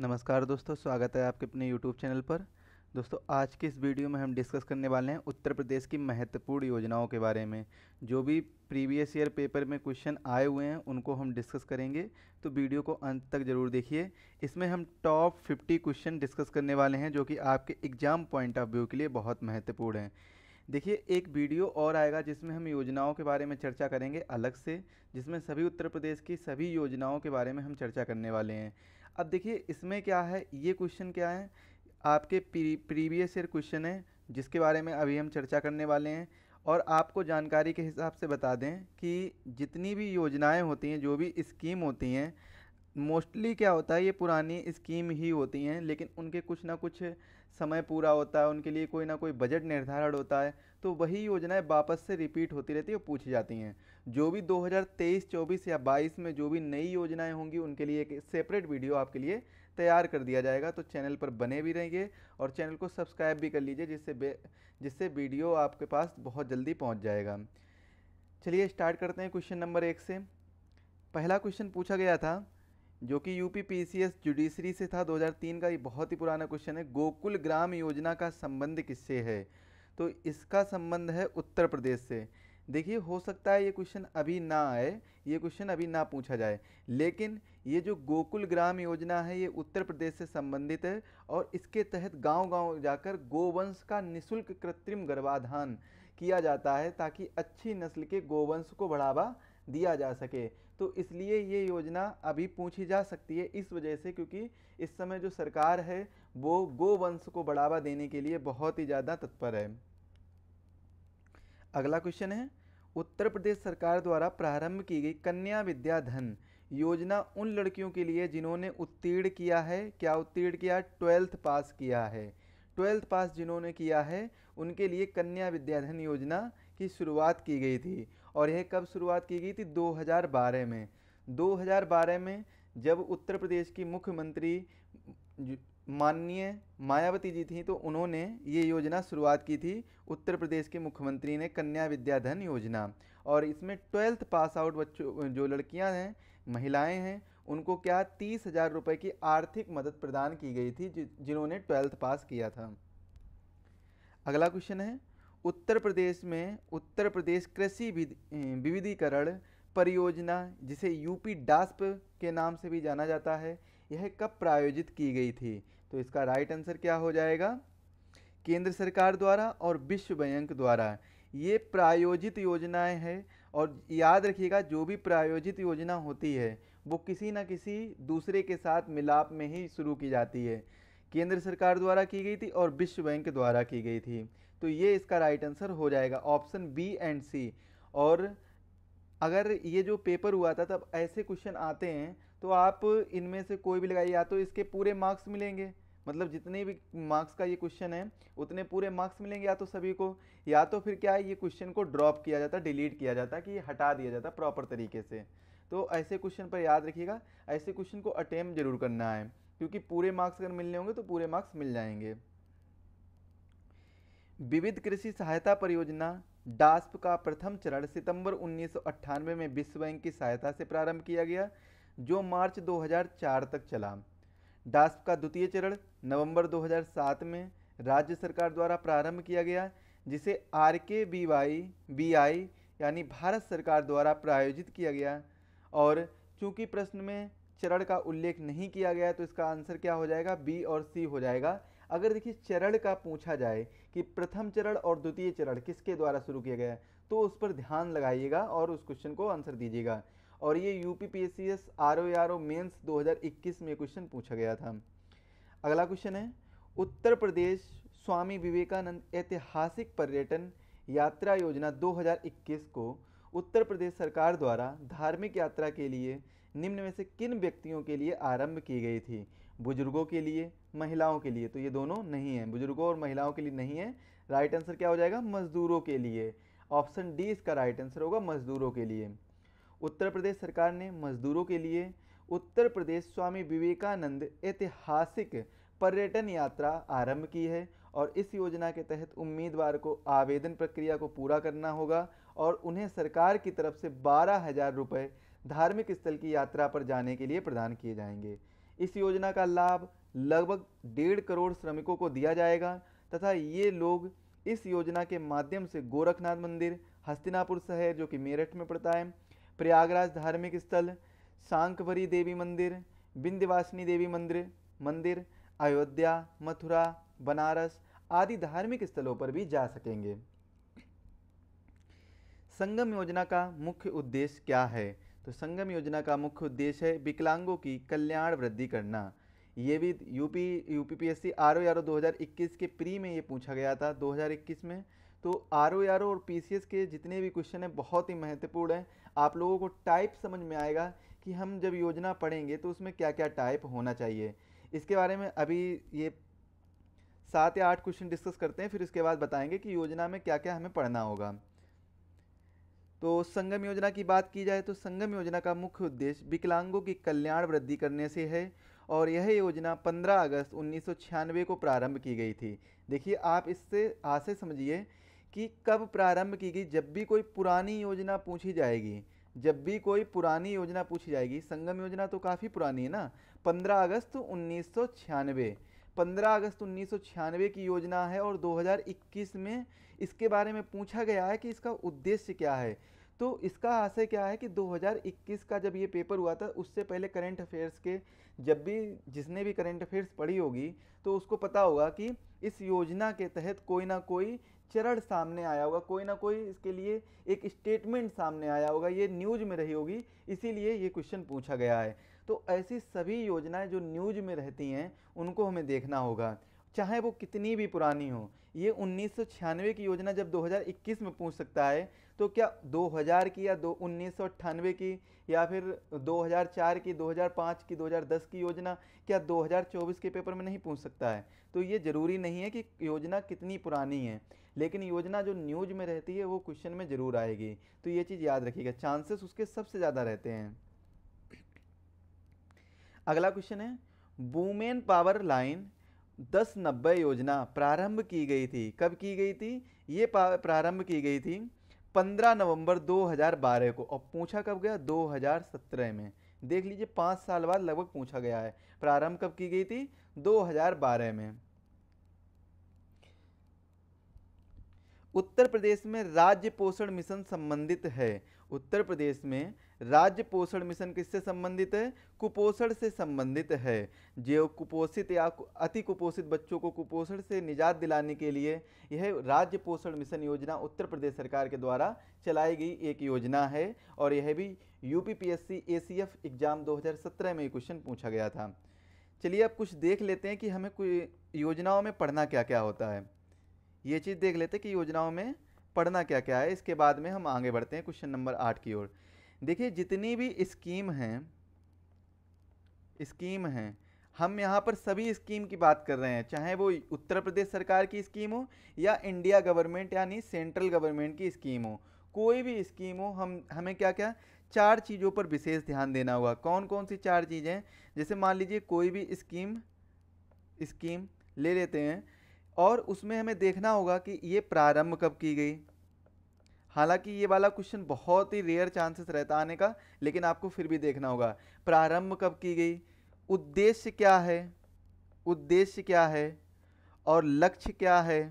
नमस्कार दोस्तों स्वागत है आपके अपने YouTube चैनल पर दोस्तों आज की इस वीडियो में हम डिस्कस करने वाले हैं उत्तर प्रदेश की महत्वपूर्ण योजनाओं के बारे में जो भी प्रीवियस ईयर पेपर में क्वेश्चन आए हुए हैं उनको हम डिस्कस करेंगे तो वीडियो को अंत तक ज़रूर देखिए इसमें हम टॉप फिफ्टी क्वेश्चन डिस्कस करने वाले हैं जो कि आपके एग्ज़ाम पॉइंट ऑफ व्यू के लिए बहुत महत्वपूर्ण हैं देखिए एक वीडियो और आएगा जिसमें हम योजनाओं के बारे में चर्चा करेंगे अलग से जिसमें सभी उत्तर प्रदेश की सभी योजनाओं के बारे में हम चर्चा करने वाले हैं अब देखिए इसमें क्या है ये क्वेश्चन क्या है आपके प्रीवियस ईयर क्वेश्चन है जिसके बारे में अभी हम चर्चा करने वाले हैं और आपको जानकारी के हिसाब से बता दें कि जितनी भी योजनाएं होती हैं जो भी स्कीम होती हैं मोस्टली क्या होता है ये पुरानी स्कीम ही होती हैं लेकिन उनके कुछ ना कुछ समय पूरा होता है उनके लिए कोई ना कोई बजट निर्धारण होता है तो वही योजनाएं वापस से रिपीट होती रहती है और पूछी जाती हैं जो भी 2023, 24 या 22 में जो भी नई योजनाएं होंगी उनके लिए एक सेपरेट वीडियो आपके लिए तैयार कर दिया जाएगा तो चैनल पर बने भी रहेंगे और चैनल को सब्सक्राइब भी कर लीजिए जिससे जिससे वीडियो आपके पास बहुत जल्दी पहुँच जाएगा चलिए स्टार्ट करते हैं क्वेश्चन नंबर एक से पहला क्वेश्चन पूछा गया था जो कि यूपी पी जुडिशरी से था 2003 का ये बहुत ही पुराना क्वेश्चन है गोकुल ग्राम योजना का संबंध किससे है तो इसका संबंध है उत्तर प्रदेश से देखिए हो सकता है ये क्वेश्चन अभी ना आए ये क्वेश्चन अभी ना पूछा जाए लेकिन ये जो गोकुल ग्राम योजना है ये उत्तर प्रदेश से संबंधित है और इसके तहत गांव-गांव जाकर गोवंश का निशुल्क कृत्रिम गर्भाधान किया जाता है ताकि अच्छी नस्ल के गोवंश को बढ़ावा दिया जा सके तो इसलिए ये योजना अभी पूछी जा सकती है इस वजह से क्योंकि इस समय जो सरकार है वो गोवंश को बढ़ावा देने के लिए बहुत ही ज़्यादा तत्पर है अगला क्वेश्चन है उत्तर प्रदेश सरकार द्वारा प्रारंभ की गई कन्या विद्याधन योजना उन लड़कियों के लिए जिन्होंने उत्तीर्ण किया है क्या उत्तीर्ण किया ट्वेल्थ पास किया है ट्वेल्थ पास जिन्होंने किया है उनके लिए कन्या विद्याधन योजना की शुरुआत की गई थी और यह कब शुरुआत की गई थी 2012 में 2012 में जब उत्तर प्रदेश की मुख्यमंत्री माननीय मायावती जी थी तो उन्होंने ये योजना शुरुआत की थी उत्तर प्रदेश के मुख्यमंत्री ने कन्या विद्याधन योजना और इसमें ट्वेल्थ पास आउट बच्चों जो लड़कियां हैं महिलाएं हैं उनको क्या तीस हज़ार रुपये की आर्थिक मदद प्रदान की गई थी जिन्होंने ट्वेल्थ पास किया था अगला क्वेश्चन है उत्तर प्रदेश में उत्तर प्रदेश कृषि विविधीकरण परियोजना जिसे यूपी डास्प के नाम से भी जाना जाता है यह कब प्रायोजित की गई थी तो इसका राइट आंसर क्या हो जाएगा केंद्र सरकार द्वारा और विश्व बैंक द्वारा ये प्रायोजित योजनाएं हैं और याद रखिएगा जो भी प्रायोजित योजना होती है वो किसी ना किसी दूसरे के साथ मिलाप में ही शुरू की जाती है केंद्र सरकार द्वारा की गई थी और विश्व बैंक द्वारा की गई थी तो ये इसका राइट आंसर हो जाएगा ऑप्शन बी एंड सी और अगर ये जो पेपर हुआ था तब ऐसे क्वेश्चन आते हैं तो आप इनमें से कोई भी लगाइए या तो इसके पूरे मार्क्स मिलेंगे मतलब जितने भी मार्क्स का ये क्वेश्चन है उतने पूरे मार्क्स मिलेंगे या तो सभी को या तो फिर क्या है ये क्वेश्चन को ड्रॉप किया जाता डिलीट किया जाता कि हटा दिया जाता प्रॉपर तरीके से तो ऐसे क्वेश्चन पर याद रखिएगा ऐसे क्वेश्चन को अटैम्प जरूर करना है क्योंकि पूरे मार्क्स अगर मिलने होंगे तो पूरे मार्क्स मिल जाएंगे विविध कृषि सहायता परियोजना डास्प का प्रथम चरण सितंबर उन्नीस में विश्व बैंक की सहायता से प्रारंभ किया गया जो मार्च 2004 तक चला डास्प का द्वितीय चरण नवंबर 2007 में राज्य सरकार द्वारा प्रारंभ किया गया जिसे आर के बी वाई बी आई यानी भारत सरकार द्वारा प्रायोजित किया गया और चूंकि प्रश्न में चरण का उल्लेख नहीं किया गया तो इसका आंसर क्या हो जाएगा बी और सी हो जाएगा अगर देखिए चरण का पूछा जाए कि प्रथम चरण और द्वितीय चरण किसके द्वारा शुरू किया गया तो उस पर ध्यान लगाइएगा और उस क्वेश्चन को आंसर दीजिएगा और ये U P P S C S R O R O mains दो हज़ार इक्कीस में क्वेश्चन पूछा गया था अगला क्वेश्चन है उत्तर प्रदेश स्वामी विवेकानंद ऐतिहासिक पर्यटन यात्रा योजना 2021 को उत्तर प्रदेश सरकार द्वारा धार्मिक यात्रा के लिए निम्न में से किन व्यक्तियों के लिए आरंभ की गई थी बुजुर्गों के लिए महिलाओं के लिए तो ये दोनों नहीं हैं बुजुर्गों और महिलाओं के लिए नहीं है राइट आंसर क्या हो जाएगा मजदूरों के लिए ऑप्शन डी इसका राइट आंसर होगा मजदूरों के लिए उत्तर प्रदेश सरकार ने मजदूरों के लिए उत्तर प्रदेश स्वामी विवेकानंद ऐतिहासिक पर्यटन यात्रा आरंभ की है और इस योजना के तहत उम्मीदवार को आवेदन प्रक्रिया को पूरा करना होगा और उन्हें सरकार की तरफ से बारह हज़ार रुपये धार्मिक स्थल की यात्रा पर जाने के लिए प्रदान किए जाएंगे इस योजना का लाभ लगभग डेढ़ करोड़ श्रमिकों को दिया जाएगा तथा ये लोग इस योजना के माध्यम से गोरखनाथ मंदिर हस्तिनापुर शहर जो कि मेरठ में पड़ता है प्रयागराज धार्मिक स्थल सांकवरी देवी मंदिर विंध्यवासिनी देवी मंदिर मंदिर अयोध्या मथुरा बनारस आदि धार्मिक स्थलों पर भी जा सकेंगे संगम योजना का मुख्य उद्देश्य क्या है तो संगम योजना का मुख्य उद्देश्य है विकलांगों की कल्याण वृद्धि करना ये भी UP UPPSC R O R O दो हज़ार इक्कीस के प्री में ये पूछा गया था दो हज़ार इक्कीस में तो आर ओ आर ओ और पी सी एस के जितने भी क्वेश्चन हैं बहुत ही महत्वपूर्ण हैं आप लोगों को टाइप समझ में आएगा कि हम जब योजना पढ़ेंगे तो उसमें क्या क्या टाइप होना चाहिए इसके बारे में अभी ये सात या आठ क्वेश्चन डिस्कस करते हैं फिर उसके बाद बताएंगे कि योजना में क्या क्या हमें पढ़ना होगा तो संगम योजना की बात की जाए तो संगम योजना का मुख्य उद्देश्य विकलांगों की कल्याण वृद्धि करने से है और यह योजना 15 अगस्त उन्नीस को प्रारंभ की गई थी देखिए आप इससे आशय समझिए कि कब प्रारंभ की गई जब भी कोई पुरानी योजना पूछी जाएगी जब भी कोई पुरानी योजना पूछी जाएगी संगम योजना तो काफ़ी पुरानी है ना 15 अगस्त उन्नीस 15 अगस्त उन्नीस की योजना है और 2021 में इसके बारे में पूछा गया है कि इसका उद्देश्य क्या है तो इसका आशय क्या है कि 2021 का जब ये पेपर हुआ था उससे पहले करंट अफेयर्स के जब भी जिसने भी करंट अफेयर्स पढ़ी होगी तो उसको पता होगा कि इस योजना के तहत कोई ना कोई चरण सामने आया होगा कोई ना कोई इसके लिए एक स्टेटमेंट सामने आया होगा ये न्यूज में रही होगी इसीलिए ये क्वेश्चन पूछा गया है तो ऐसी सभी योजनाएं जो न्यूज में रहती हैं उनको हमें देखना होगा चाहे वो कितनी भी पुरानी हो ये उन्नीस की योजना जब 2021 में पूछ सकता है तो क्या 2000 की या दो उन्नीस की या फिर 2004 की 2005 की 2010 की योजना क्या 2024 के पेपर में नहीं पूछ सकता है तो ये ज़रूरी नहीं है कि योजना कितनी पुरानी है लेकिन योजना जो न्यूज में रहती है वो क्वेश्चन में ज़रूर आएगी तो ये चीज़ याद रखिएगा चांसेस उसके सबसे ज़्यादा रहते हैं अगला क्वेश्चन है वूमेन पावर लाइन दस नब्बे योजना प्रारंभ की गई थी कब की गई थी ये प्रारंभ की गई थी 15 नवंबर 2012 को और पूछा कब गया 2017 में देख लीजिए पाँच साल बाद लगभग पूछा गया है प्रारंभ कब की गई थी 2012 में उत्तर प्रदेश में राज्य पोषण मिशन संबंधित है उत्तर प्रदेश में राज्य पोषण मिशन किससे संबंधित है कुपोषण से संबंधित है जो कुपोषित या अति कुपोषित बच्चों को कुपोषण से निजात दिलाने के लिए यह राज्य पोषण मिशन योजना उत्तर प्रदेश सरकार के द्वारा चलाई गई एक योजना है और यह भी U P P S C A C F exam 2017 में क्वेश्चन पूछा गया था चलिए अब कुछ देख लेते हैं कि हमें कोई योजनाओं में पढ़ना क्या क्या होता है ये चीज़ देख लेते हैं कि योजनाओं में पढ़ना क्या क्या है इसके बाद में हम आगे बढ़ते हैं क्वेश्चन नंबर आठ की ओर देखिए जितनी भी स्कीम हैं स्कीम हैं हम यहाँ पर सभी स्कीम की बात कर रहे हैं चाहे वो उत्तर प्रदेश सरकार की स्कीम हो या इंडिया गवर्नमेंट यानी सेंट्रल गवर्नमेंट की स्कीम हो कोई भी स्कीम हो हम हमें क्या क्या चार चीज़ों पर विशेष ध्यान देना होगा कौन कौन सी चार चीज़ें जैसे मान लीजिए कोई भी स्कीम स्कीम ले लेते हैं और उसमें हमें देखना होगा कि ये प्रारंभ कब की गई हालांकि ये वाला क्वेश्चन बहुत ही रेयर चांसेस रहता आने का लेकिन आपको फिर भी देखना होगा प्रारंभ कब की गई उद्देश्य क्या है उद्देश्य क्या है और लक्ष्य क्या है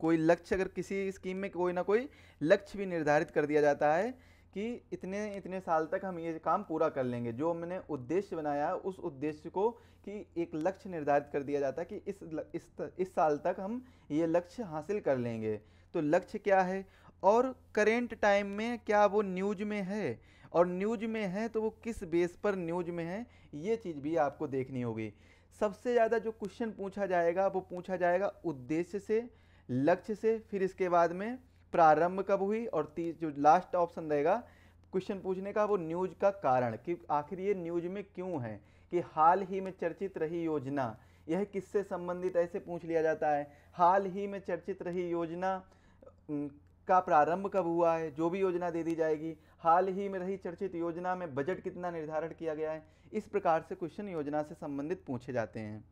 कोई लक्ष्य अगर किसी स्कीम में कोई ना कोई लक्ष्य भी निर्धारित कर दिया जाता है कि इतने इतने साल तक हम ये काम पूरा कर लेंगे जो हमने उद्देश्य बनाया उस उद्देश्य को कि एक लक्ष्य निर्धारित कर दिया जाता है कि इस इस इस साल तक हम ये लक्ष्य हासिल कर लेंगे तो लक्ष्य क्या है और करेंट टाइम में क्या वो न्यूज में है और न्यूज में है तो वो किस बेस पर न्यूज में है ये चीज़ भी आपको देखनी होगी सबसे ज़्यादा जो क्वेश्चन पूछा जाएगा वो पूछा जाएगा उद्देश्य से लक्ष्य से फिर इसके बाद में प्रारंभ कब हुई और तीस जो लास्ट ऑप्शन रहेगा क्वेश्चन पूछने का वो न्यूज का कारण कि आखिर ये न्यूज में क्यों है कि हाल ही में चर्चित रही योजना यह किससे संबंधित ऐसे पूछ लिया जाता है हाल ही में चर्चित रही योजना का प्रारंभ कब हुआ है जो भी योजना दे दी जाएगी हाल ही में रही चर्चित योजना में बजट कितना निर्धारण किया गया है इस प्रकार से क्वेश्चन योजना से संबंधित पूछे जाते हैं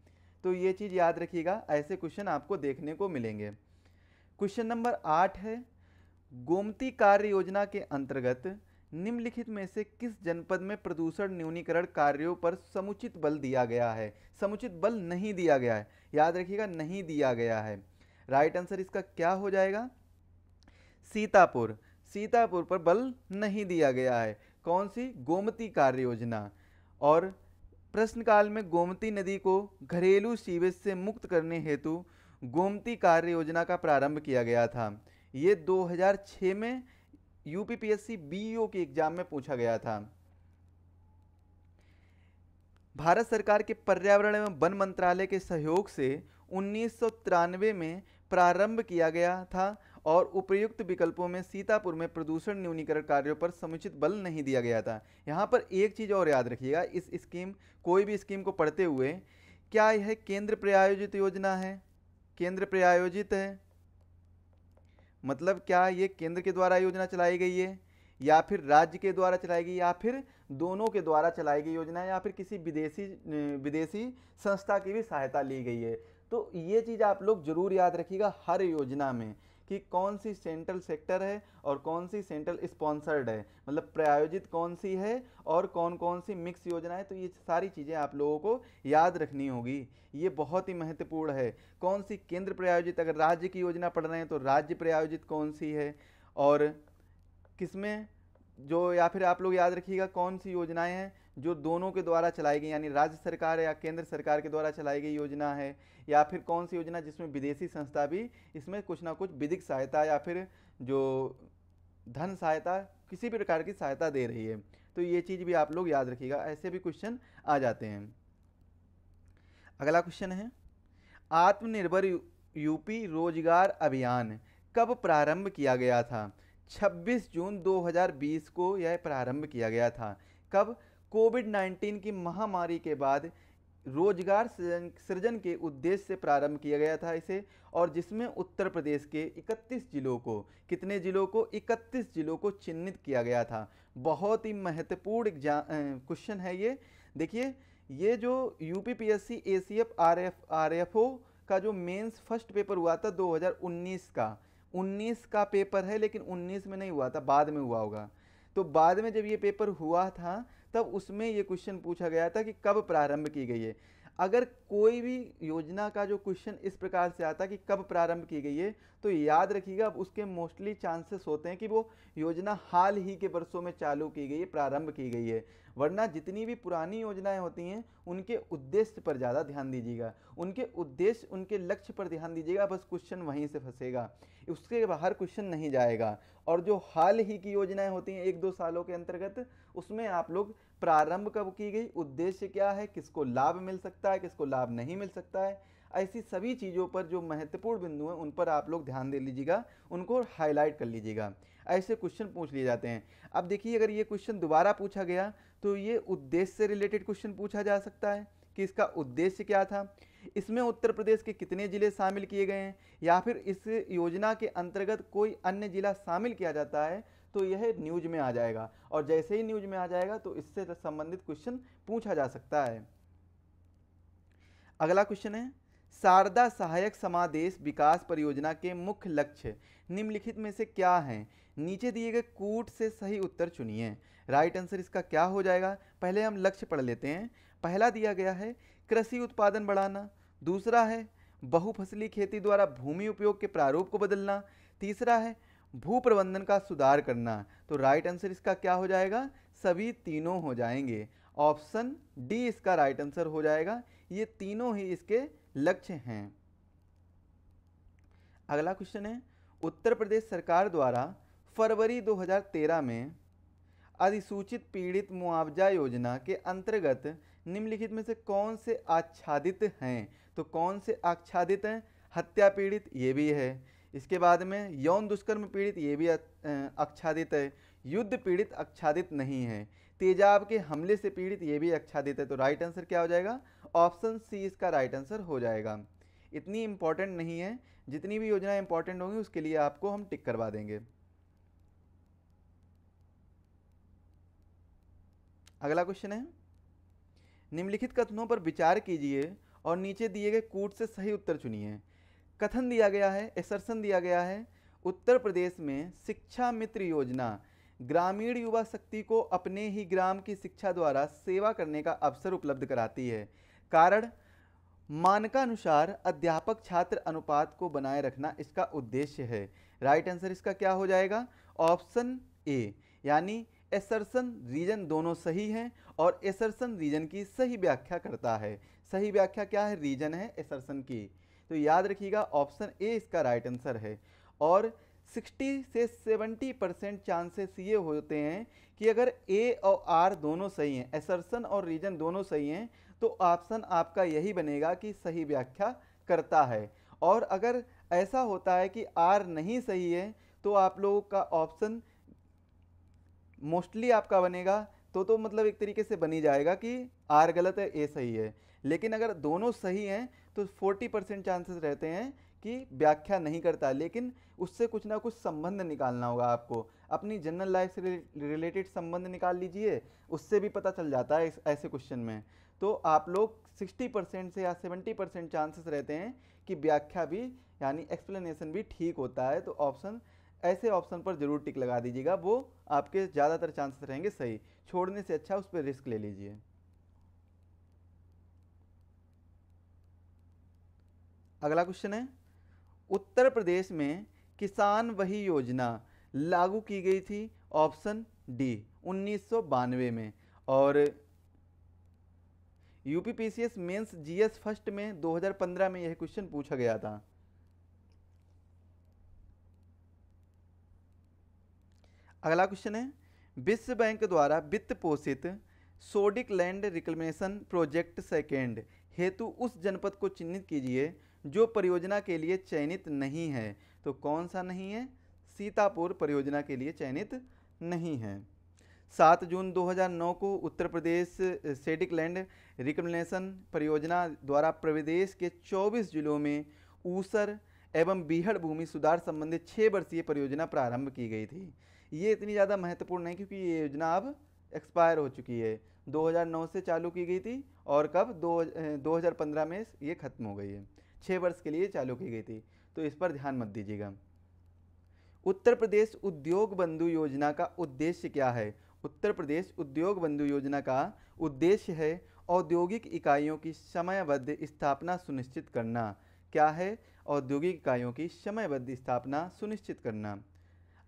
तो ये चीज़ याद रखिएगा ऐसे क्वेश्चन आपको देखने को मिलेंगे क्वेश्चन नंबर आठ है गोमती कार्य योजना के अंतर्गत निम्नलिखित में से किस जनपद में प्रदूषण न्यूनीकरण कार्यों पर समुचित बल दिया गया है समुचित बल नहीं दिया गया है याद रखिएगा नहीं दिया गया है राइट आंसर इसका क्या हो जाएगा सीतापुर सीतापुर पर बल नहीं दिया गया है कौन सी गोमती कार्य योजना और प्रश्नकाल में गोमती नदी को घरेलू सीवेज से मुक्त करने हेतु गोमती कार्य योजना का प्रारंभ किया गया था ये 2006 में यूपीपीएससी बीईओ e के एग्जाम में पूछा गया था भारत सरकार के पर्यावरण एवं वन मंत्रालय के सहयोग से उन्नीस में प्रारंभ किया गया था और उपयुक्त विकल्पों में सीतापुर में प्रदूषण न्यूनीकरण कार्यों पर समुचित बल नहीं दिया गया था यहाँ पर एक चीज़ और याद रखिएगा इस स्कीम कोई भी स्कीम को पढ़ते हुए क्या यह केंद्र प्रायोजित योजना है केंद्र प्रायोजित है मतलब क्या ये केंद्र के द्वारा योजना चलाई गई है या फिर राज्य के द्वारा चलाई गई या फिर दोनों के द्वारा चलाई गई योजना या फिर किसी विदेशी विदेशी संस्था की भी सहायता ली गई है तो ये चीज़ आप लोग जरूर याद रखिएगा हर योजना में कि कौन सी सेंट्रल सेक्टर है और कौन सी सेंट्रल स्पॉन्सर्ड है मतलब प्रायोजित कौन सी है और कौन कौन सी मिक्स योजना है तो ये सारी चीज़ें आप लोगों को याद रखनी होगी ये बहुत ही महत्वपूर्ण है कौन सी केंद्र प्रायोजित अगर राज्य की योजना पढ़ रहे हैं तो राज्य प्रायोजित कौन सी है और किसमें जो या फिर आप लोग याद रखिएगा कौन सी योजनाएं हैं जो दोनों के द्वारा चलाई गई यानी राज्य सरकार या केंद्र सरकार के द्वारा चलाई गई योजना है या फिर कौन सी योजना जिसमें विदेशी संस्था भी इसमें कुछ ना कुछ विधिक सहायता या फिर जो धन सहायता किसी भी प्रकार की सहायता दे रही है तो ये चीज़ भी आप लोग याद रखिएगा ऐसे भी क्वेश्चन आ जाते हैं अगला क्वेश्चन है आत्मनिर्भर यूपी रोजगार अभियान कब प्रारंभ किया गया था 26 जून 2020 को यह प्रारंभ किया गया था कब कोविड 19 की महामारी के बाद रोजगार सृजन के उद्देश्य से प्रारंभ किया गया था इसे और जिसमें उत्तर प्रदेश के 31 जिलों को कितने जिलों को 31 जिलों को चिन्हित किया गया था बहुत ही महत्वपूर्ण क्वेश्चन है ये देखिए ये जो U P P S C A C F R F R F O का जो मेंस फर्स्ट पेपर हुआ था 2019 का 19 का पेपर है लेकिन 19 में नहीं हुआ था बाद में हुआ होगा तो बाद में जब ये पेपर हुआ था तब उसमें ये क्वेश्चन पूछा गया था कि कब प्रारंभ की गई है अगर कोई भी योजना का जो क्वेश्चन इस प्रकार से आता है कि कब प्रारंभ की गई है तो याद रखिएगा अब उसके मोस्टली चांसेस होते हैं कि वो योजना हाल ही के वर्षों में चालू की गई है प्रारंभ की गई है वरना जितनी भी पुरानी योजनाएं होती हैं उनके उद्देश्य पर ज़्यादा ध्यान दीजिएगा उनके उद्देश्य उनके लक्ष्य पर ध्यान दीजिएगा बस क्वेश्चन वहीं से फंसेगा उसके बाहर क्वेश्चन नहीं जाएगा और जो हाल ही की योजनाएं होती हैं एक दो सालों के अंतर्गत उसमें आप लोग प्रारंभ कब की गई उद्देश्य क्या है किसको लाभ मिल सकता है किसको लाभ नहीं मिल सकता है ऐसी सभी चीज़ों पर जो महत्वपूर्ण बिंदु हैं उन पर आप लोग ध्यान दे लीजिएगा उनको हाईलाइट कर लीजिएगा ऐसे क्वेश्चन पूछ लिए जाते हैं अब देखिए अगर ये क्वेश्चन दोबारा पूछा गया तो ये उद्देश्य से रिलेटेड क्वेश्चन पूछा जा सकता है कि इसका उद्देश्य क्या था इसमें उत्तर प्रदेश के कितने ज़िले शामिल किए गए हैं या फिर इस योजना के अंतर्गत कोई अन्य ज़िला शामिल किया जाता है तो यह न्यूज में आ जाएगा और जैसे ही न्यूज में आ जाएगा तो इससे संबंधित क्वेश्चन पूछा जा सकता है अगला क्वेश्चन है शारदा सहायक समादेश विकास परियोजना के मुख्य लक्ष्य निम्नलिखित में से क्या हैं नीचे दिए गए कूट से सही उत्तर चुनिए राइट आंसर इसका क्या हो जाएगा पहले हम लक्ष्य पढ़ लेते हैं पहला दिया गया है कृषि उत्पादन बढ़ाना दूसरा है बहुफसली खेती द्वारा भूमि उपयोग के प्रारूप को बदलना तीसरा है भू प्रबंधन का सुधार करना तो राइट आंसर इसका क्या हो जाएगा सभी तीनों हो जाएंगे ऑप्शन डी इसका राइट आंसर हो जाएगा ये तीनों ही इसके लक्ष्य हैं अगला क्वेश्चन है उत्तर प्रदेश सरकार द्वारा फरवरी 2013 में अधिसूचित पीड़ित मुआवजा योजना के अंतर्गत निम्नलिखित में से कौन से आच्छादित हैं तो कौन से आच्छादित हैं हत्या पीड़ित ये भी है इसके बाद में यौन दुष्कर्म पीड़ित ये भी आच्छादित है युद्ध पीड़ित आच्छादित नहीं है तेजाब के हमले से पीड़ित ये भी आच्छादित है तो राइट आंसर क्या हो जाएगा ऑप्शन सी इसका राइट आंसर हो जाएगा इतनी इम्पॉर्टेंट नहीं है जितनी भी योजनाएं इंपॉर्टेंट होंगी उसके लिए आपको हम टिक करवा देंगे अगला क्वेश्चन है निम्नलिखित कथनों पर विचार कीजिए और नीचे दिए गए कूट से सही उत्तर चुनिए कथन दिया गया है एसर्सन दिया गया है उत्तर प्रदेश में शिक्षा मित्र योजना ग्रामीण युवा शक्ति को अपने ही ग्राम की शिक्षा द्वारा सेवा करने का अवसर उपलब्ध कराती है कारण मानकानुसार अध्यापक छात्र अनुपात को बनाए रखना इसका उद्देश्य है राइट आंसर इसका क्या हो जाएगा ऑप्शन ए यानी एसर्सन रीजन दोनों सही हैं और एसर्सन रीजन की सही व्याख्या करता है सही व्याख्या क्या है रीजन है एसर्सन की तो याद रखिएगा ऑप्शन ए इसका राइट आंसर है और 60 से 70 परसेंट चांसेस ये होते हैं कि अगर ए और आर दोनों सही हैं एसर्सन और रीजन दोनों सही हैं तो ऑप्शन आपका यही बनेगा कि सही व्याख्या करता है और अगर ऐसा होता है कि आर नहीं सही है तो आप लोगों का ऑप्शन मोस्टली आपका बनेगा तो तो मतलब एक तरीके से बनी जाएगा कि आर गलत है ए सही है लेकिन अगर दोनों सही हैं तो 40 परसेंट चांसेस रहते हैं कि व्याख्या नहीं करता लेकिन उससे कुछ ना कुछ संबंध निकालना होगा आपको अपनी जनरल लाइफ से रिलेटेड संबंध निकाल लीजिए उससे भी पता चल जाता है ऐसे क्वेश्चन में तो आप लोग 60 परसेंट से या 70 परसेंट चांसेस रहते हैं कि व्याख्या भी यानी एक्सप्लेनेशन भी ठीक होता है तो ऑप्शन ऐसे ऑप्शन पर ज़रूर टिक लगा दीजिएगा वो आपके ज़्यादातर चांसेस रहेंगे सही छोड़ने से अच्छा उस पर रिस्क ले लीजिए अगला क्वेश्चन है उत्तर प्रदेश में किसान वही योजना लागू की गई थी ऑप्शन डी उन्नीस में और U P P C first में 2015 में यह क्वेश्चन पूछा गया था अगला क्वेश्चन है विश्व बैंक द्वारा वित्त पोषित sodic land reclamation project second हेतु उस जनपद को चिन्हित कीजिए जो परियोजना के लिए चयनित नहीं है तो कौन सा नहीं है सीतापुर परियोजना के लिए चयनित नहीं है सात जून 2009 को उत्तर प्रदेश सेडिक लैंड परियोजना द्वारा प्रदेश के 24 जिलों में ऊसर एवं बीहड़ भूमि सुधार संबंधित छः वर्षीय परियोजना प्रारंभ की गई थी ये इतनी ज़्यादा महत्वपूर्ण है क्योंकि ये योजना अब एक्सपायर हो चुकी है 2009 से चालू की गई थी और कब दो दो में ये ख़त्म हो गई है छः वर्ष के लिए चालू की गई थी तो इस पर ध्यान मत दीजिएगा उत्तर प्रदेश उद्योग बंधु योजना का उद्देश्य क्या है उत्तर प्रदेश उद्योग बंधु योजना का उद्देश्य है औद्योगिक इकाइयों की समयबद्ध स्थापना सुनिश्चित करना क्या है औद्योगिक इकाइयों की समयबद्ध स्थापना सुनिश्चित करना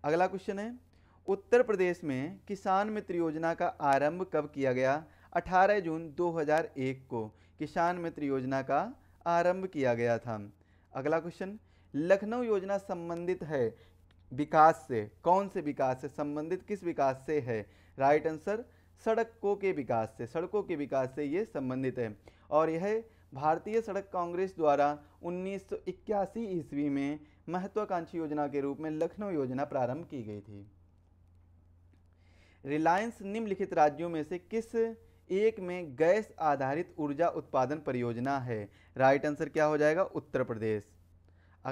अगला क्वेश्चन है उत्तर प्रदेश में किसान मित्र योजना का आरंभ कब किया गया 18 जून 2001 को किसान मित्र योजना का आरंभ किया गया था अगला क्वेश्चन लखनऊ योजना संबंधित है विकास से कौन से विकास से संबंधित किस विकास से है राइट आंसर सड़कों के विकास से सड़कों के विकास से ये संबंधित है और यह भारतीय सड़क कांग्रेस द्वारा 1981 ईस्वी में महत्वाकांक्षी योजना के रूप में लखनऊ योजना प्रारंभ की गई थी रिलायंस निम्नलिखित राज्यों में से किस एक में गैस आधारित ऊर्जा उत्पादन परियोजना है राइट आंसर क्या हो जाएगा उत्तर प्रदेश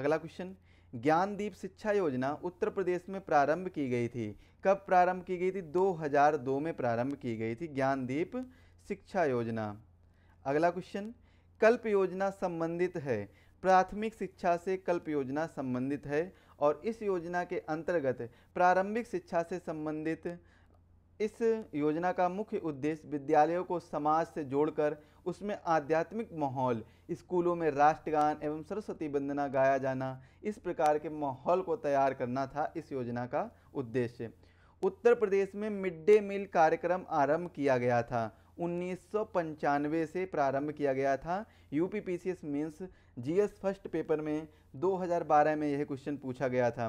अगला क्वेश्चन ज्ञानदीप शिक्षा योजना उत्तर प्रदेश में प्रारंभ की गई थी कब प्रारंभ की गई थी 2002 में प्रारंभ की गई थी ज्ञानदीप शिक्षा योजना अगला क्वेश्चन कल्प योजना संबंधित है प्राथमिक शिक्षा से कल्प योजना संबंधित है और इस योजना के अंतर्गत प्रारंभिक शिक्षा से संबंधित इस योजना का मुख्य उद्देश्य विद्यालयों को समाज से जोड़कर उसमें आध्यात्मिक माहौल स्कूलों में राष्ट्रगान एवं सरस्वती वंदना गाया जाना इस प्रकार के माहौल को तैयार करना था इस योजना का उद्देश्य उत्तर प्रदेश में मिड डे मील कार्यक्रम आरंभ किया गया था उन्नीस से प्रारंभ किया गया था U P P C S mains G first paper में 2012 में यह क्वेश्चन पूछा गया था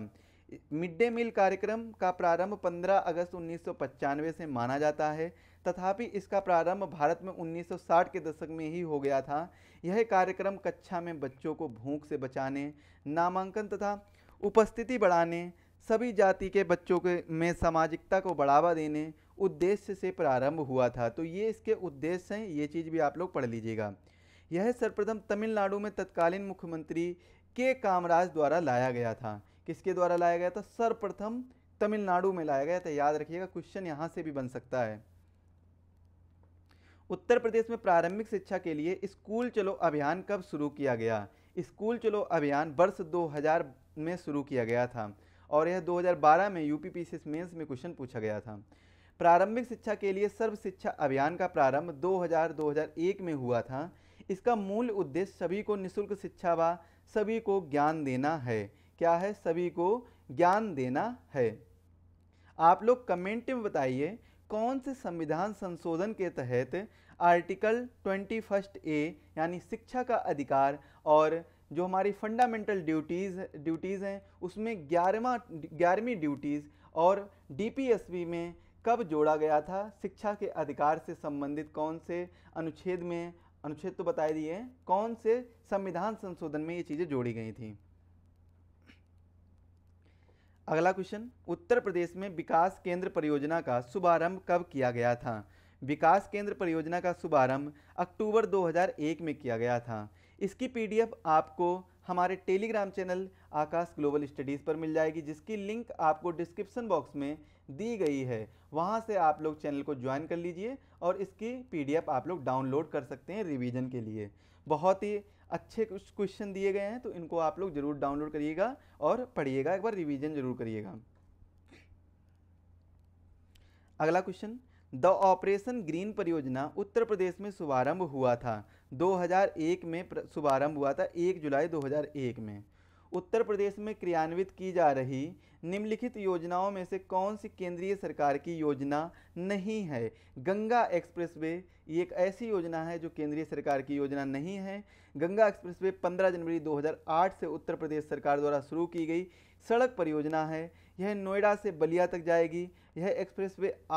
मिड डे मील कार्यक्रम का प्रारंभ 15 अगस्त उन्नीस से माना जाता है तथापि इसका प्रारंभ भारत में 1960 के दशक में ही हो गया था यह कार्यक्रम कक्षा में बच्चों को भूख से बचाने नामांकन तथा उपस्थिति बढ़ाने सभी जाति के बच्चों के में सामाजिकता को बढ़ावा देने उद्देश्य से प्रारंभ हुआ था तो ये इसके उद्देश्य हैं ये चीज़ भी आप लोग पढ़ लीजिएगा यह सर्वप्रथम तमिलनाडु में तत्कालीन मुख्यमंत्री के कामराज द्वारा लाया गया था किसके द्वारा लाया गया था सर्वप्रथम तमिलनाडु में लाया गया था याद रखिएगा क्वेश्चन यहाँ से भी बन सकता है उत्तर प्रदेश में प्रारंभिक शिक्षा के लिए स्कूल चलो अभियान कब शुरू किया गया स्कूल चलो अभियान वर्ष 2000 में शुरू किया गया था और यह 2012 में यू पी मेंस में क्वेश्चन पूछा गया था प्रारंभिक शिक्षा के लिए सर्व शिक्षा अभियान का प्रारंभ 2000-2001 में हुआ था इसका मूल उद्देश्य सभी को निशुल्क शिक्षा व सभी को ज्ञान देना है क्या है सभी को ज्ञान देना है आप लोग कमेंट में बताइए कौन से संविधान संशोधन के तहत आर्टिकल ट्वेंटी फर्स्ट ए यानी शिक्षा का अधिकार और जो हमारी फंडामेंटल ड्यूटीज़ ड्यूटीज़ हैं उसमें ग्यारहवा ग्यारहवीं ड्यूटीज़ और डीपीएसबी में कब जोड़ा गया था शिक्षा के अधिकार से संबंधित कौन से अनुच्छेद में अनुच्छेद तो बताए दिए कौन से संविधान संशोधन में ये चीज़ें जोड़ी गई थी अगला क्वेश्चन उत्तर प्रदेश में विकास केंद्र परियोजना का शुभारंभ कब किया गया था विकास केंद्र परियोजना का शुभारंभ अक्टूबर 2001 में किया गया था इसकी पीडीएफ आपको हमारे Telegram channel Akash global studies पर मिल जाएगी जिसकी लिंक आपको डिस्क्रिप्शन बॉक्स में दी गई है वहाँ से आप लोग चैनल को ज्वाइन कर लीजिए और इसकी पीडीएफ आप लोग डाउनलोड कर सकते हैं रिवीजन के लिए बहुत ही अच्छे कुछ क्वेश्चन दिए गए हैं तो इनको आप लोग ज़रूर डाउनलोड करिएगा और पढ़िएगा एक बार रिवीजन ज़रूर करिएगा अगला क्वेश्चन द ऑपरेशन ग्रीन परियोजना उत्तर प्रदेश में शुभारंभ हुआ था 2001 में शुभारंभ हुआ था 1 जुलाई 2001 में उत्तर प्रदेश में क्रियान्वित की जा रही निम्नलिखित योजनाओं में से कौन सी केंद्रीय सरकार की योजना नहीं है गंगा एक्सप्रेसवे ये एक ऐसी योजना है जो केंद्रीय सरकार की योजना नहीं है गंगा एक्सप्रेसवे 15 जनवरी 2008 से उत्तर प्रदेश सरकार द्वारा शुरू की गई सड़क परियोजना है यह नोएडा से बलिया तक जाएगी यह एक्सप्रेस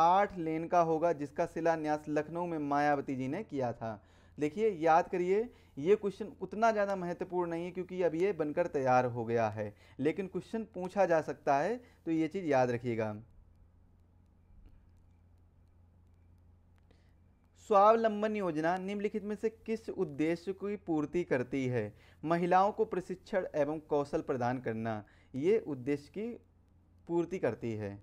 आठ लेन का होगा जिसका शिलान्यास लखनऊ में मायावती जी ने किया था देखिए याद करिए ये क्वेश्चन उतना ज़्यादा महत्वपूर्ण नहीं है क्योंकि अब ये बनकर तैयार हो गया है लेकिन क्वेश्चन पूछा जा सकता है तो ये चीज़ याद रखिएगा स्वावलंबन योजना निम्नलिखित में से किस उद्देश्य की पूर्ति करती है महिलाओं को प्रशिक्षण एवं कौशल प्रदान करना ये उद्देश्य की पूर्ति करती है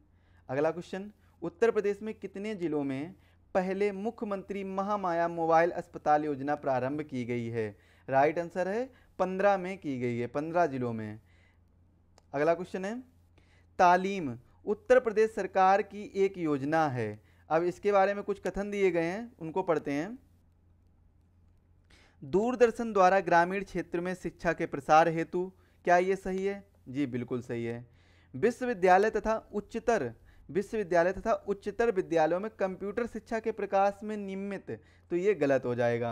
अगला क्वेश्चन उत्तर प्रदेश में कितने जिलों में पहले मुख्यमंत्री महामाया मोबाइल अस्पताल योजना प्रारंभ की गई है राइट आंसर है पंद्रह में की गई है पंद्रह जिलों में अगला क्वेश्चन है तालीम उत्तर प्रदेश सरकार की एक योजना है अब इसके बारे में कुछ कथन दिए गए हैं उनको पढ़ते हैं दूरदर्शन द्वारा ग्रामीण क्षेत्र में शिक्षा के प्रसार हेतु क्या ये सही है जी बिल्कुल सही है विश्वविद्यालय तथा उच्चतर विश्वविद्यालय तथा उच्चतर विद्यालयों में कंप्यूटर शिक्षा के प्रकाश में निमित्त तो ये गलत हो जाएगा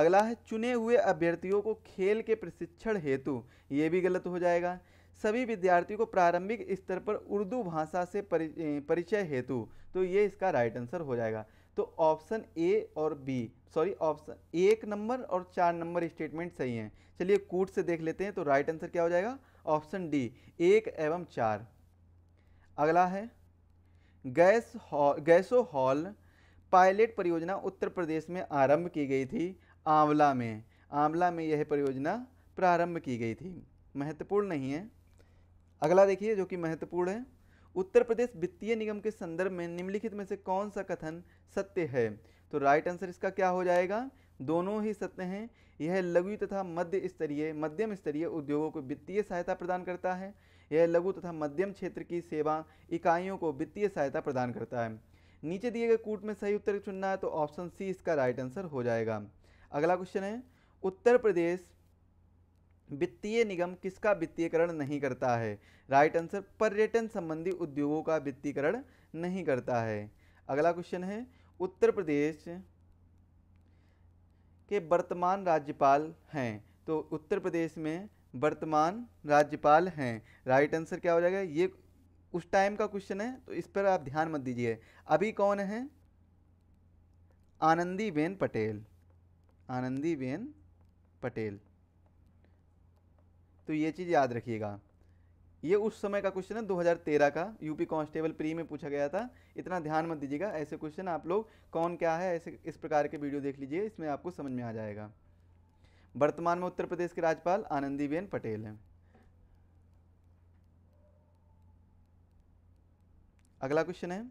अगला है चुने हुए अभ्यर्थियों को खेल के प्रशिक्षण हेतु ये भी गलत हो जाएगा सभी विद्यार्थियों को प्रारंभिक स्तर पर उर्दू भाषा से परिचय हेतु तो ये इसका राइट आंसर हो जाएगा तो ऑप्शन ए और बी सॉरी ऑप्शन एक नंबर और चार नंबर स्टेटमेंट सही हैं चलिए कूट से देख लेते हैं तो राइट आंसर क्या हो जाएगा ऑप्शन डी एक एवं चार अगला है gasohol gasohol pilot परियोजना उत्तर प्रदेश में आरंभ की गई थी आंवला में आंवला में यह परियोजना प्रारंभ की गई थी महत्वपूर्ण नहीं है अगला देखिए जो कि महत्वपूर्ण है उत्तर प्रदेश वित्तीय निगम के संदर्भ में निम्नलिखित में से कौन सा कथन सत्य है तो राइट आंसर इसका क्या हो जाएगा दोनों ही सत्य हैं यह लघु तथा मध्य स्तरीय मध्यम स्तरीय उद्योगों को वित्तीय सहायता प्रदान करता है यह लघु तथा मध्यम क्षेत्र की सेवा इकाइयों को वित्तीय सहायता प्रदान करता है नीचे दिए गए कूट में सही उत्तर चुनना है तो ऑप्शन सी इसका राइट आंसर हो जाएगा अगला क्वेश्चन है उत्तर प्रदेश वित्तीय निगम किसका वित्तीयकरण नहीं करता है राइट आंसर पर्यटन संबंधी उद्योगों का वित्तीकरण नहीं करता है अगला क्वेश्चन है उत्तर प्रदेश के वर्तमान राज्यपाल हैं तो उत्तर प्रदेश में वर्तमान राज्यपाल हैं राइट आंसर क्या हो जाएगा ये उस टाइम का क्वेश्चन है तो इस पर आप ध्यान मत दीजिए अभी कौन है आनंदीबेन पटेल आनंदीबेन पटेल तो ये चीज़ याद रखिएगा ये उस समय का क्वेश्चन है 2013 का यूपी कांस्टेबल प्री में पूछा गया था इतना ध्यान मत दीजिएगा ऐसे क्वेश्चन आप लोग कौन क्या है ऐसे इस प्रकार के वीडियो देख लीजिए इसमें आपको समझ में आ जाएगा वर्तमान में उत्तर प्रदेश के राज्यपाल आनंदीबेन पटेल हैं अगला क्वेश्चन है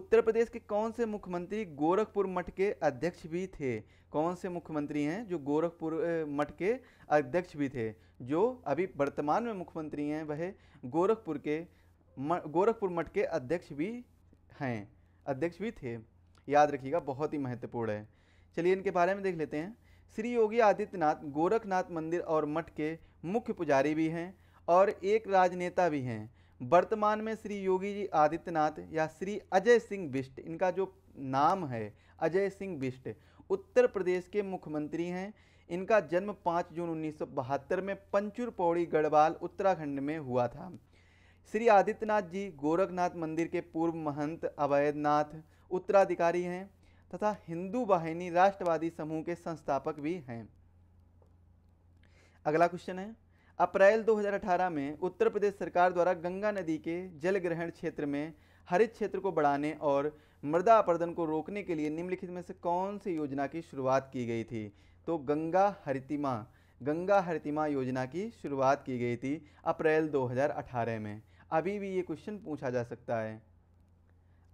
उत्तर प्रदेश के कौन से मुख्यमंत्री गोरखपुर मठ के अध्यक्ष भी थे कौन से मुख्यमंत्री हैं जो गोरखपुर मठ के अध्यक्ष भी थे जो अभी वर्तमान में मुख्यमंत्री हैं वह गोरखपुर के गोरखपुर मठ के अध्यक्ष भी हैं अध्यक्ष भी थे याद रखिएगा बहुत ही महत्वपूर्ण है चलिए इनके बारे में देख लेते हैं श्री योगी आदित्यनाथ गोरखनाथ मंदिर और मठ के मुख्य पुजारी भी हैं और एक राजनेता भी हैं वर्तमान में श्री योगी जी आदित्यनाथ या श्री अजय सिंह बिष्ट इनका जो नाम है अजय सिंह बिष्ट उत्तर प्रदेश के मुख्यमंत्री हैं इनका जन्म 5 जून उन्नीस में पंचुर पौड़ी गढ़वाल उत्तराखंड में हुआ था श्री आदित्यनाथ जी गोरखनाथ मंदिर के पूर्व महंत अवैधनाथ उत्तराधिकारी हैं तथा हिंदू वाहिनी राष्ट्रवादी समूह के संस्थापक भी हैं अगला क्वेश्चन है अप्रैल 2018 में उत्तर प्रदेश सरकार द्वारा गंगा नदी के जल ग्रहण क्षेत्र में हरित क्षेत्र को बढ़ाने और मृदा अपर्दन को रोकने के लिए निम्नलिखित में से कौन सी योजना की शुरुआत की गई थी तो गंगा हरितिमा गंगा हरितिमा योजना की शुरुआत की गई थी अप्रैल 2018 में अभी भी ये क्वेश्चन पूछा जा सकता है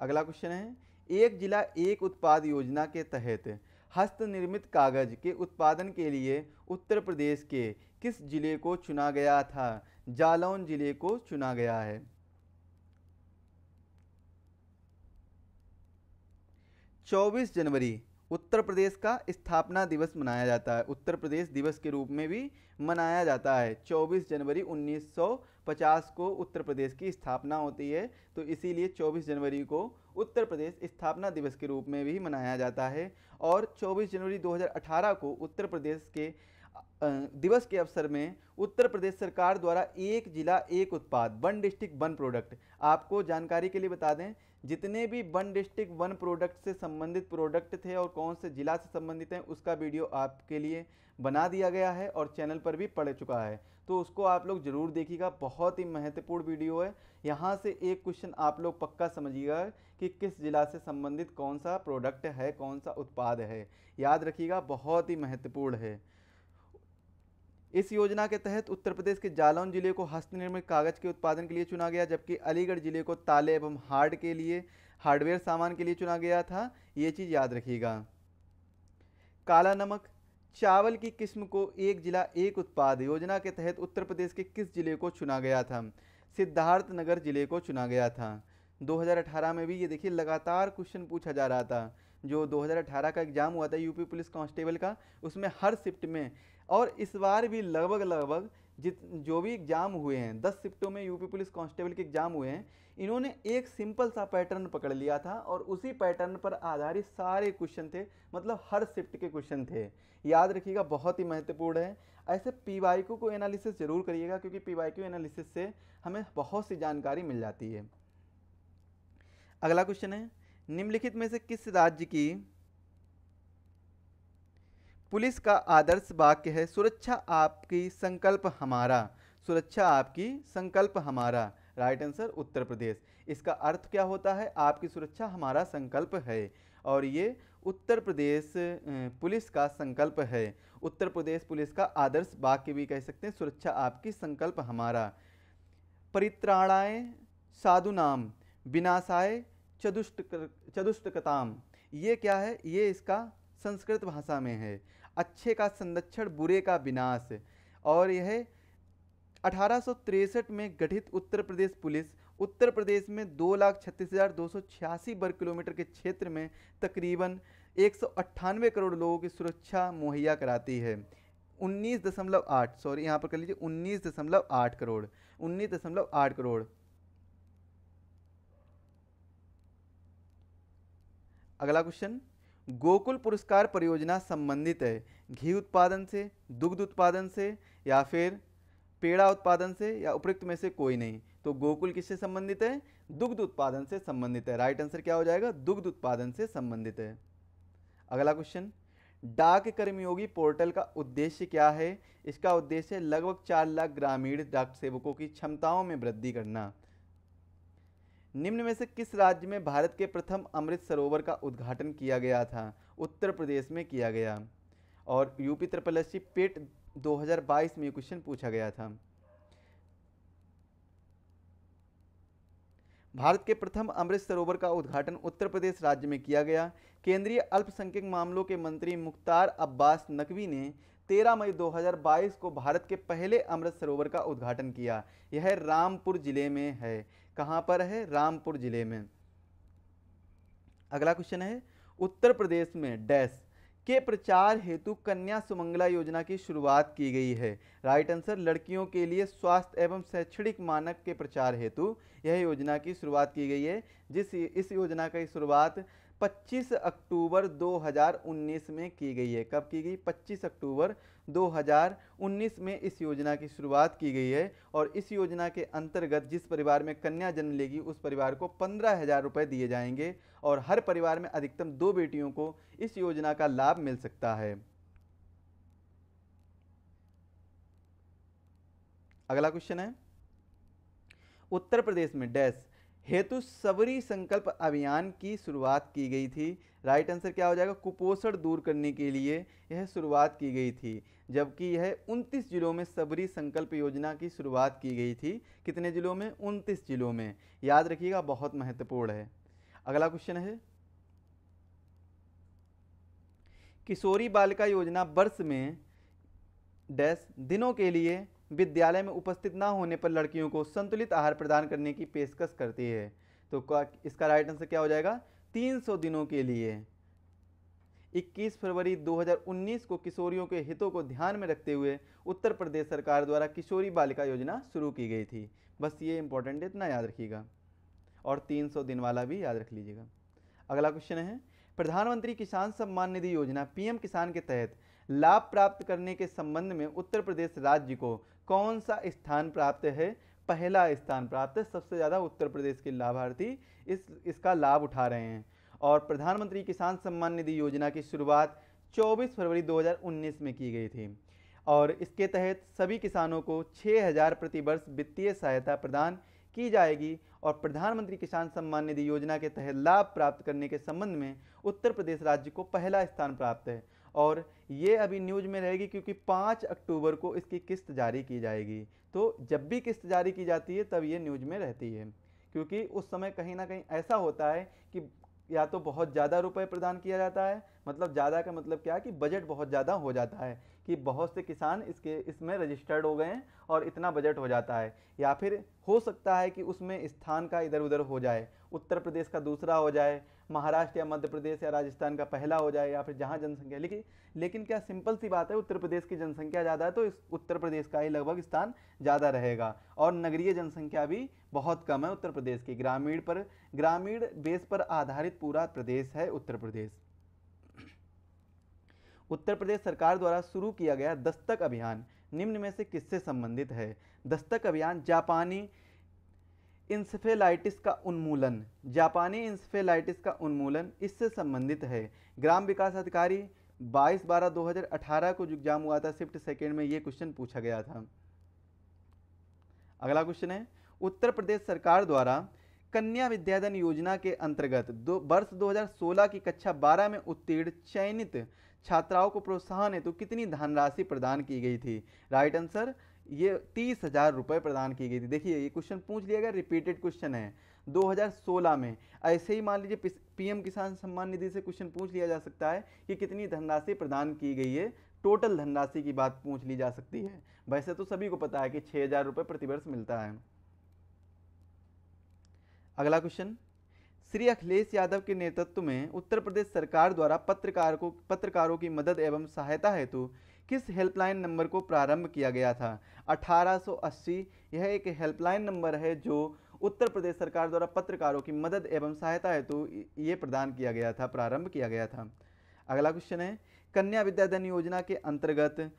अगला क्वेश्चन है एक जिला एक उत्पाद योजना के तहत हस्तनिर्मित कागज़ के उत्पादन के लिए उत्तर प्रदेश के किस जिले को चुना गया था जालौन जिले को चुना गया है चौबीस जनवरी उत्तर प्रदेश का स्थापना दिवस मनाया जाता है उत्तर प्रदेश दिवस के रूप में भी मनाया जाता है 24 जनवरी 1950 को उत्तर प्रदेश की स्थापना होती है तो इसीलिए 24 जनवरी को उत्तर प्रदेश स्थापना दिवस के रूप में भी मनाया जाता है और 24 जनवरी 2018 को उत्तर प्रदेश के दिवस के अवसर में उत्तर प्रदेश सरकार द्वारा एक जिला एक उत्पाद वन डिस्ट्रिक्ट वन प्रोडक्ट आपको जानकारी के लिए बता दें जितने भी वन डिस्ट्रिक्ट वन प्रोडक्ट से संबंधित प्रोडक्ट थे और कौन से ज़िला से संबंधित हैं उसका वीडियो आपके लिए बना दिया गया है और चैनल पर भी पड़ चुका है तो उसको आप लोग ज़रूर देखिएगा बहुत ही महत्वपूर्ण वीडियो है यहाँ से एक क्वेश्चन आप लोग पक्का समझिएगा कि किस जिला से संबंधित कौन सा प्रोडक्ट है कौन सा उत्पाद है याद रखिएगा बहुत ही महत्वपूर्ण है इस योजना के तहत उत्तर प्रदेश के जालौन जिले को हस्तनिर्मित कागज़ के उत्पादन के लिए चुना गया जबकि अलीगढ़ जिले को ताले एवं हार्ड के लिए हार्डवेयर सामान के लिए चुना गया था ये चीज़ याद रखिएगा काला नमक चावल की किस्म को एक जिला एक उत्पाद योजना के तहत उत्तर प्रदेश के किस जिले को चुना गया था सिद्धार्थनगर जिले को चुना गया था 2018 में भी ये देखिए लगातार क्वेश्चन पूछा जा रहा था जो 2018 का एग्ज़ाम हुआ था यूपी पुलिस कांस्टेबल का उसमें हर शिफ्ट में और इस बार भी लगभग लगभग जित जो भी एग्ज़ाम हुए हैं दस शिफ्टों में यूपी पुलिस कांस्टेबल के एग्ज़ाम हुए हैं इन्होंने एक सिंपल सा पैटर्न पकड़ लिया था और उसी पैटर्न पर आधारित सारे क्वेश्चन थे मतलब हर शिफ्ट के क्वेश्चन थे याद रखिएगा बहुत ही महत्वपूर्ण है ऐसे पी को एनालिसिस ज़रूर करिएगा क्योंकि पी एनालिसिस से हमें बहुत सी जानकारी मिल जाती है अगला क्वेश्चन है निम्नलिखित में से किस राज्य की पुलिस का आदर्श वाक्य है सुरक्षा आपकी संकल्प हमारा सुरक्षा आपकी संकल्प हमारा राइट आंसर उत्तर प्रदेश इसका अर्थ क्या होता है आपकी सुरक्षा हमारा संकल्प है और ये उत्तर प्रदेश पुलिस का संकल्प है उत्तर प्रदेश पुलिस का आदर्श वाक्य भी कह सकते हैं सुरक्षा आपकी संकल्प हमारा परित्राणाय साधुनाम विनाशाय चतुष्ट चतुष्टकताम ये क्या है ये इसका संस्कृत भाषा में है अच्छे का संरक्षण बुरे का विनाश और यह अठारह में गठित उत्तर प्रदेश पुलिस उत्तर प्रदेश में दो लाख छत्तीस हज़ार दो सौ छियासी वर्ग किलोमीटर के क्षेत्र में तकरीबन एक सौ अट्ठानवे करोड़ लोगों की सुरक्षा मुहैया कराती है उन्नीस दशमलव आठ सॉरी यहाँ पर कर लीजिए उन्नीस दशमलव आठ करोड़ उन्नीस दशमलव आठ करोड़ अगला क्वेश्चन गोकुल पुरस्कार परियोजना संबंधित है घी उत्पादन से दुग्ध उत्पादन से या फिर पेड़ा उत्पादन से या उपयुक्त में से कोई नहीं तो गोकुल किससे संबंधित है दुग्ध उत्पादन से संबंधित है राइट आंसर क्या हो जाएगा दुग्ध उत्पादन से संबंधित है अगला क्वेश्चन डाक कर्मयोगी पोर्टल का उद्देश्य क्या है इसका उद्देश्य लगभग चार लाख ग्रामीण डाक सेवकों की क्षमताओं में वृद्धि करना निम्न में से किस राज्य में भारत के प्रथम अमृत सरोवर का उद्घाटन किया गया था उत्तर प्रदेश में किया गया और यूपी त्रिपलसी पेट 2022 में क्वेश्चन पूछा गया था भारत के प्रथम अमृत सरोवर का उद्घाटन उत्तर प्रदेश राज्य में किया गया केंद्रीय अल्पसंख्यक मामलों के मंत्री मुख्तार अब्बास नकवी ने 13 मई 2022 को भारत के पहले अमृत सरोवर का उद्घाटन किया यह रामपुर जिले में है कहाँ पर है रामपुर ज़िले में अगला क्वेश्चन है उत्तर प्रदेश में डैश के प्रचार हेतु कन्या सुमंगला योजना की शुरुआत की गई है राइट आंसर लड़कियों के लिए स्वास्थ्य एवं शैक्षणिक मानक के प्रचार हेतु यह योजना की शुरुआत की गई है जिस इस योजना की शुरुआत 25 अक्टूबर 2019 में की गई है कब की गई 25 अक्टूबर 2019 में इस योजना की शुरुआत की गई है और इस योजना के अंतर्गत जिस परिवार में कन्या जन्म लेगी उस परिवार को पंद्रह हज़ार रुपये दिए जाएंगे और हर परिवार में अधिकतम दो बेटियों को इस योजना का लाभ मिल सकता है अगला क्वेश्चन है उत्तर प्रदेश में डैश हेतु सबरी संकल्प अभियान की शुरुआत की गई थी राइट आंसर क्या हो जाएगा कुपोषण दूर करने के लिए यह शुरुआत की गई थी जबकि यह 29 जिलों में सबरी संकल्प योजना की शुरुआत की गई थी कितने जिलों में 29 जिलों में याद रखिएगा बहुत महत्वपूर्ण है अगला क्वेश्चन है किशोरी बालिका योजना वर्ष में डैश दिनों के लिए विद्यालय में उपस्थित ना होने पर लड़कियों को संतुलित आहार प्रदान करने की पेशकश करती है तो इसका राइट आंसर क्या हो जाएगा 300 दिनों के लिए 21 फरवरी 2019 को किशोरियों के हितों को ध्यान में रखते हुए उत्तर प्रदेश सरकार द्वारा किशोरी बालिका योजना शुरू की गई थी बस ये इंपॉर्टेंट है इतना याद रखिएगा और 300 दिन वाला भी याद रख लीजिएगा अगला क्वेश्चन है प्रधानमंत्री किसान सम्मान निधि योजना पीएम किसान के तहत लाभ प्राप्त करने के संबंध में उत्तर प्रदेश राज्य को कौन सा स्थान प्राप्त है पहला स्थान प्राप्त है सबसे ज़्यादा उत्तर प्रदेश के लाभार्थी इस इसका लाभ उठा रहे हैं और प्रधानमंत्री किसान सम्मान निधि योजना की शुरुआत 24 फरवरी 2019 में की गई थी और इसके तहत सभी किसानों को 6000 हज़ार प्रतिवर्ष वित्तीय सहायता प्रदान की जाएगी और प्रधानमंत्री किसान सम्मान निधि योजना के तहत लाभ प्राप्त करने के संबंध में उत्तर प्रदेश राज्य को पहला स्थान प्राप्त है और ये अभी न्यूज में रहेगी क्योंकि पाँच अक्टूबर को इसकी किस्त जारी की जाएगी तो जब भी किस्त जारी की जाती है तब ये न्यूज में रहती है क्योंकि उस समय कहीं ना कहीं ऐसा होता है कि या तो बहुत ज़्यादा रुपये प्रदान किया जाता है मतलब ज़्यादा का मतलब क्या है कि बजट बहुत ज़्यादा हो जाता है कि बहुत से किसान इसके इसमें रजिस्टर्ड हो गए हैं और इतना बजट हो जाता है या फिर हो सकता है कि उसमें स्थान का इधर उधर हो जाए उत्तर प्रदेश का दूसरा हो जाए महाराष्ट्र या मध्य प्रदेश या राजस्थान का पहला हो जाए या फिर जहाँ जनसंख्या लेकिन लेकिन क्या सिंपल सी बात है उत्तर प्रदेश की जनसंख्या ज़्यादा है तो इस उत्तर प्रदेश का ही लगभग स्थान ज़्यादा रहेगा और नगरीय जनसंख्या भी बहुत कम है उत्तर प्रदेश की ग्रामीण पर ग्रामीण बेस पर आधारित पूरा प्रदेश है उत्तर प्रदेश उत्तर प्रदेश सरकार द्वारा शुरू किया गया दस्तक अभियान निम्न में से किससे संबंधित है दस्तक अभियान जापानी इंसफेलाइटिस का उन्मूलन जापानी इंसफेलाइटिस का उन्मूलन इससे संबंधित है ग्राम विकास अधिकारी 22 बारह 2018 को जो एग्जाम हुआ था शिफ्ट सेकेंड में ये क्वेश्चन पूछा गया था अगला क्वेश्चन है उत्तर प्रदेश सरकार द्वारा कन्या विद्याधन योजना के अंतर्गत दो वर्ष 2016 की कक्षा 12 में उत्तीर्ण चयनित छात्राओं को प्रोत्साहन हेतु तो कितनी धनराशि प्रदान की गई थी राइट आंसर ये तीस हज़ार रुपये प्रदान की गई थी देखिए ये क्वेश्चन पूछ लिया गया रिपीटेड क्वेश्चन है 2016 में ऐसे ही मान लीजिए पीएम किसान सम्मान निधि से क्वेश्चन पूछ लिया जा सकता है कि कितनी धनराशि प्रदान की गई है टोटल धनराशि की बात पूछ ली जा सकती है वैसे तो सभी को पता है कि छः हज़ार रुपये प्रतिवर्ष मिलता है अगला क्वेश्चन श्री अखिलेश यादव के नेतृत्व में उत्तर प्रदेश सरकार द्वारा पत्रकार को पत्रकारों की मदद एवं सहायता हेतु किस हेल्पलाइन नंबर को प्रारंभ किया गया था 1880 यह एक हेल्पलाइन नंबर है जो उत्तर प्रदेश सरकार द्वारा पत्रकारों की मदद एवं सहायता हेतु ये प्रदान किया गया था प्रारंभ किया गया था अगला क्वेश्चन है कन्या विद्याधन योजना के अंतर्गत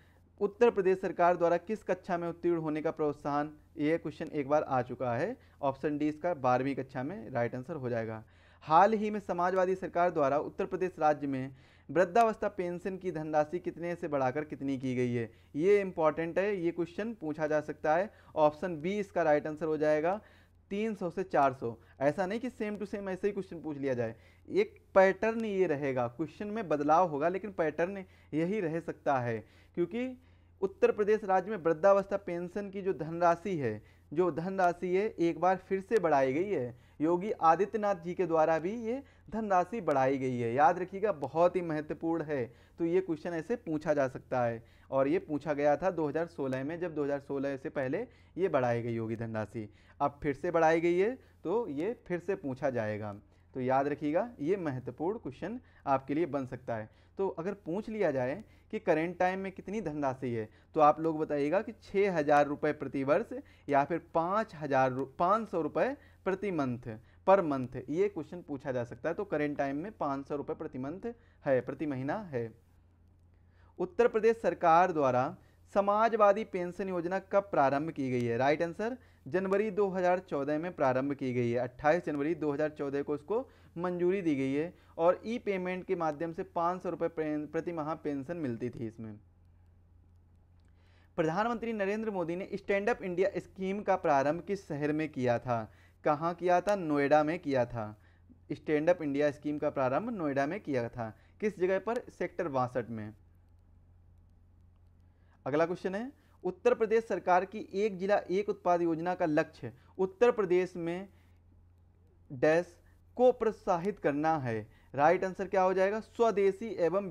उत्तर प्रदेश सरकार द्वारा किस कक्षा में उत्तीर्ण होने का प्रोत्साहन यह क्वेश्चन एक बार आ चुका है ऑप्शन डी इसका बारहवीं कक्षा में राइट आंसर हो जाएगा हाल ही में समाजवादी सरकार द्वारा उत्तर प्रदेश राज्य में वृद्धावस्था पेंशन की धनराशि कितने से बढ़ाकर कितनी की गई है ये इंपॉर्टेंट है ये क्वेश्चन पूछा जा सकता है ऑप्शन बी इसका राइट आंसर हो जाएगा 300 से 400 ऐसा नहीं कि सेम टू सेम ऐसे ही क्वेश्चन पूछ लिया जाए एक पैटर्न ये रहेगा क्वेश्चन में बदलाव होगा लेकिन पैटर्न यही रह सकता है क्योंकि उत्तर प्रदेश राज्य में वृद्धावस्था पेंशन की जो धनराशि है जो धनराशि है एक बार फिर से बढ़ाई गई है योगी आदित्यनाथ जी के द्वारा भी ये धनराशि बढ़ाई गई है याद रखिएगा बहुत ही महत्वपूर्ण है तो ये क्वेश्चन ऐसे पूछा जा सकता है और ये पूछा गया था 2016 में जब 2016 से पहले ये बढ़ाई गई होगी धनराशि अब फिर से बढ़ाई गई है तो ये फिर से पूछा जाएगा तो याद रखिएगा ये महत्वपूर्ण क्वेश्चन आपके लिए बन सकता है तो अगर पूछ लिया जाए कि करेंट टाइम में कितनी धनराशि है तो आप लोग बताइएगा कि छः हज़ार रुपये प्रति वर्ष या फिर पाँच हज़ार पाँच सौ रुपये प्रति मंथ पर मंथ ये क्वेश्चन पूछा जा सकता है तो करेंट टाइम में पाँच सौ रुपये प्रति मंथ है प्रति महीना है उत्तर प्रदेश सरकार द्वारा समाजवादी पेंशन योजना कब प्रारंभ की गई है राइट आंसर जनवरी 2014 में प्रारंभ की गई है 28 जनवरी 2014 को इसको मंजूरी दी गई है और ई पेमेंट के माध्यम से पाँच सौ रुपये प्रति माह पेंशन मिलती थी इसमें प्रधानमंत्री नरेंद्र मोदी ने स्टैंड अप इंडिया स्कीम का प्रारंभ किस शहर में किया था कहाँ किया था नोएडा में किया था स्टैंड अप इंडिया स्कीम का प्रारंभ नोएडा में किया था किस जगह पर सेक्टर बासठ में अगला क्वेश्चन है उत्तर प्रदेश सरकार की एक जिला एक उत्पाद योजना का लक्ष्य उत्तर प्रदेश में डैश को प्रोत्साहित करना है राइट आंसर क्या हो जाएगा स्वदेशी एवं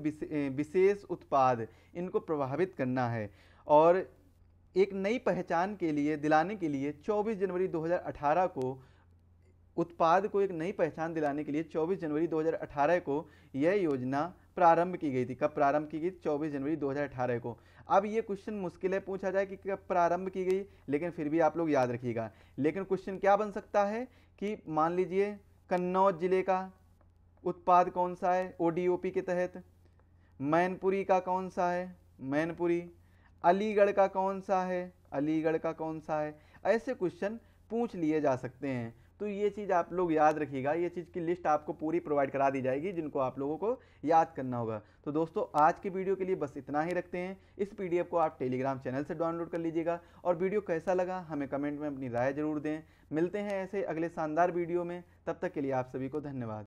विशेष उत्पाद इनको प्रभावित करना है और एक नई पहचान के लिए दिलाने के लिए 24 जनवरी 2018 को उत्पाद को एक नई पहचान दिलाने के लिए 24 जनवरी 2018 को यह योजना प्रारंभ की गई थी कब प्रारंभ की गई चौबीस जनवरी 2018 को अब ये क्वेश्चन मुश्किल है पूछा जाए कि कब प्रारंभ की गई लेकिन फिर भी आप लोग याद रखिएगा लेकिन क्वेश्चन क्या बन सकता है कि मान लीजिए कन्नौज जिले का उत्पाद कौन सा है ओ के तहत मैनपुरी का कौन सा है मैनपुरी अलीगढ़ का कौन सा है अलीगढ़ का कौन सा है ऐसे क्वेश्चन पूछ लिए जा सकते हैं तो ये चीज़ आप लोग याद रखिएगा ये चीज़ की लिस्ट आपको पूरी प्रोवाइड करा दी जाएगी जिनको आप लोगों को याद करना होगा तो दोस्तों आज की वीडियो के लिए बस इतना ही रखते हैं इस पी को आप टेलीग्राम चैनल से डाउनलोड कर लीजिएगा और वीडियो कैसा लगा हमें कमेंट में अपनी राय ज़रूर दें मिलते हैं ऐसे अगले शानदार वीडियो में तब तक के लिए आप सभी को धन्यवाद